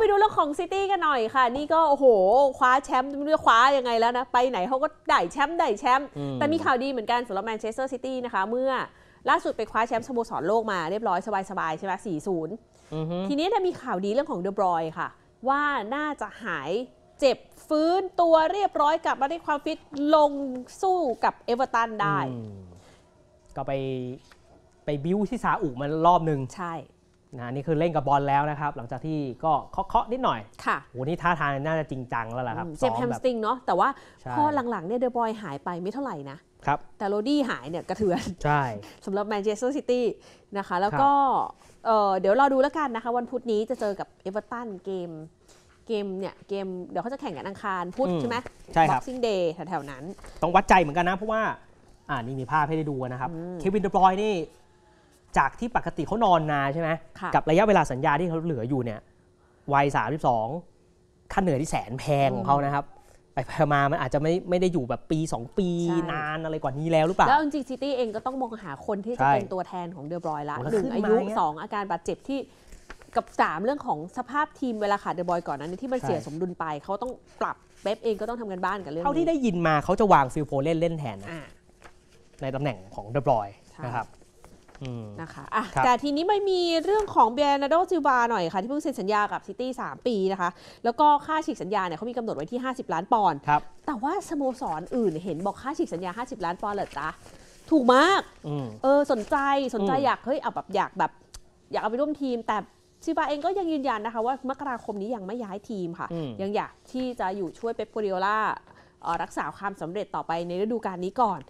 ไปดูเรื่องของซิตี้กันหน่อยค่ะ นี่ก็ โอ้โห คว้าแชมป์่รียคว้ายังไงแล้วนะ ไปไหนเขาก็ได้แชมป์ได้แชมป์แต่มีข่าวดีเหมือนกันสำหรับแมนเชสเตอร์ซิตี้นะคะ เมื่อล่าสุดไปคว้าแชมป์สโมสรโลกมาเรียบร้อยสบายๆใช่ไหมสี่ศูนย์ทีนี้จะมีข่าวดีเรื่องของเดอบรอยค่ะ ว่าน่าจะหายเจ็บฟื้นตัวเรียบร้อยกลับมาได้ความฟิตลงสู้กับเอเวอร์ตันได้ก็ไปไปบิ้วที่ซาอุมารอบหนึ่งใช่นะนี่คือเล่นกับบอลแล้วนะครับ หลังจากที่ก็เคาะๆนิดหน่อย ค่ะโหนี่ท่าทางน่าจะจริงจังแล้วล่ะครับเจ็บแฮมสติงเนาะแต่ว่าพอหลังๆเนี่ยเดอบอยหายไปไม่เท่าไหร่นะครับแต่โรดี้หายเนี่ยกระเทือนใช่สำหรับแมนเชสเตอร์ซิตี้นะคะแล้วก็เดี๋ยวเราดูแล้วกันนะคะวันพุธนี้จะเจอกับเอเวอร์ตันเกม เกมเนี่ยเกมเดี๋ยวเขาจะแข่งกันอังคารพุธใช่ไหมใช่ครับ Boxing Day แถวๆนั้น ต้องวัดใจเหมือนกันนะเพราะว่าอ่านี่มีภาพให้ได้ดูนะครับเควินเดบอยนี่จากที่ปกติเขานอนนาใช่ไหมกับระยะเวลาสัญญาที่เขาเหลืออยู่เนี่ยวัยสามสิบสองค่าเหนื่อยที่แสนแพงของเขานะครับ ไปมามันอาจจะไม่ไม่ได้อยู่แบบปี 2 ปีนานอะไรกว่านี้แล้วหรือเปล่า แล้วจริงซิตี้เองก็ต้องมองหาคนที่จะเป็นตัวแทนของเดอบรอยละหนึ่งอายุสองอาการบาดเจ็บที่กับ 3 เรื่องของสภาพทีมเวลาขาดเดอบรอยก่อนนั้นที่มันเสียสมดุลไปเขาต้องปรับเป๊ปเองก็ต้องทำกันบ้านกันเรื่องเขาที่ได้ยินมาเขาจะวางฟิลโฟ เล่นเล่นแทนนะในตำแหน่งของเดอบรอยนะครับนะคะอ่ะแต่ทีนี้ไม่มีเรื่องของเบียนาโดซิวาหน่อยค่ะที่เพิ่งเซ็นสัญญากับซิตี้3ปีนะคะ แล้วก็ค่าฉีกสัญญาเนี่ยเขามีกำหนดไว้ที่ 50 ล้านปอนด์แต่ว่าสโมสรออื่นเห็นบอกค่าฉีกสัญญา 50 ล้านปอนด์เลยจ้ะถูกมากเออสนใจสนใจอยาก เฮ้ยเอาแบบอยากแบบอยากเอาไปร่วมทีม แต่ซิบาเองก็ยังยืนยันนะคะว่ามกราคมนี้ยังไม่ย้ายทีมค่ะ ยังอยากที่จะอยู่ช่วยเป๊ปกัวิโอล่ารักษาความสำเร็จต่อไปในฤดูกาลนี้ก่อน